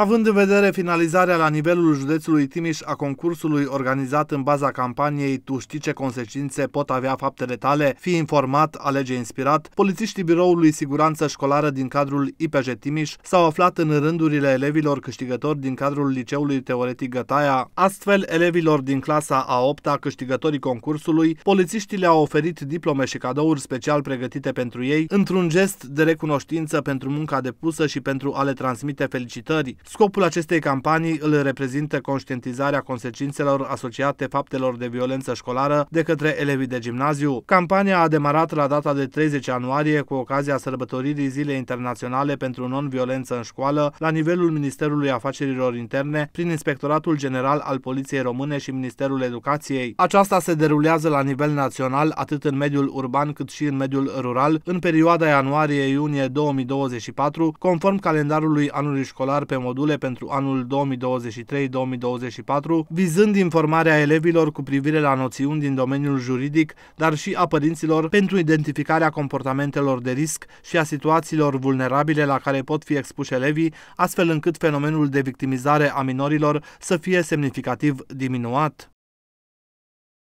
Având în vedere finalizarea la nivelul județului Timiș a concursului organizat în baza campaniei Tu știi ce consecințe pot avea faptele tale, Fi informat, alege inspirat, polițiștii biroului Siguranță Școlară din cadrul IPJ Timiș s-au aflat în rândurile elevilor câștigători din cadrul Liceului Teoretic Gătaia. Astfel, elevilor din clasa a 8-a câștigătorii concursului, polițiștii le-au oferit diplome și cadouri special pregătite pentru ei, într-un gest de recunoștință pentru munca depusă și pentru a le transmite felicitări. Scopul acestei campanii îl reprezintă conștientizarea consecințelor asociate faptelor de violență școlară de către elevii de gimnaziu. Campania a demarat la data de 30 ianuarie cu ocazia sărbătoririi Zilei Internaționale pentru Non-Violență în Școală la nivelul Ministerului Afacerilor Interne prin Inspectoratul General al Poliției Române și Ministerul Educației. Aceasta se derulează la nivel național atât în mediul urban cât și în mediul rural în perioada ianuarie-iunie 2024 conform calendarului anului școlar pe module pentru anul 2023-2024, vizând informarea elevilor cu privire la noțiuni din domeniul juridic, dar și a părinților pentru identificarea comportamentelor de risc și a situațiilor vulnerabile la care pot fi expuși elevii, astfel încât fenomenul de victimizare a minorilor să fie semnificativ diminuat.